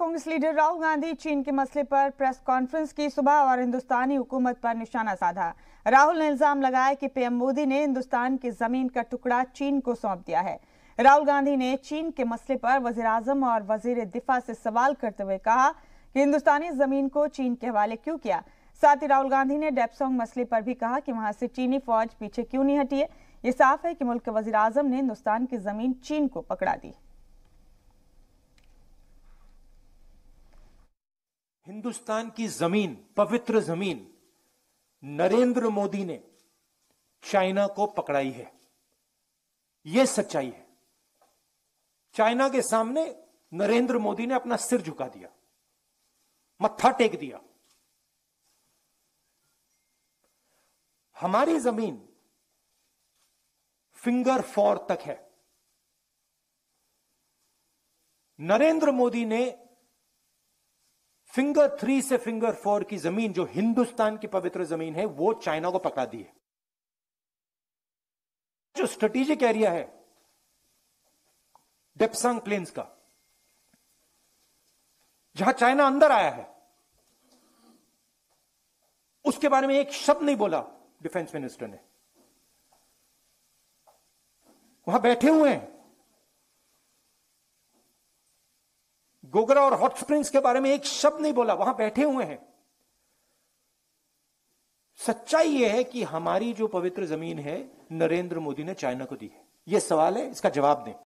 Congress leader Rahul Gandhi चीन के मसले पर प्रेस कॉन्फ्रेंस की सुबह और हिंदुस्तानी हुकूमत पर निशाना साधा राहुल ने इल्जाम लगाया कि पीएम मोदी ने हिंदुस्तान की जमीन का टुकड़ा चीन को सौंप दिया है राहुल गांधी ने चीन के मसले पर वजीर आजम और वजीर दिफा से सवाल करते हुए कहा कि हिंदुस्तानी जमीन को चीन के हवाले क्यों किया साथ ही राहुल गांधी ने डेपसोंग मसले पर भी कहा कि वहां से चीनी फौज पीछे क्यों नहीं हटी है ये साफ है कि मुल्क के वजीर आजम ने हिंदुस्तान की जमीन चीन को पकड़ा दी हिंदुस्तान की जमीन पवित्र जमीन नरेंद्र मोदी ने चाइना को पकड़ाई है यह सच्चाई है चाइना के सामने नरेंद्र मोदी ने अपना सिर झुका दिया मत्था टेक दिया हमारी जमीन फिंगर फोर तक है नरेंद्र मोदी ने फिंगर थ्री से फिंगर फोर की जमीन जो हिंदुस्तान की पवित्र जमीन है वो चाइना को पकड़ा दी है जो स्ट्रेटेजिक एरिया है डेपसांग प्लेन्स का जहां चाइना अंदर आया है उसके बारे में एक शब्द नहीं बोला डिफेंस मिनिस्टर ने वहां बैठे हुए हैं गोगरा और हॉट स्प्रिंग्स के बारे में एक शब्द नहीं बोला वहां बैठे हुए हैं सच्चाई यह है कि हमारी जो पवित्र जमीन है नरेंद्र मोदी ने चाइना को दी है यह सवाल है इसका जवाब दें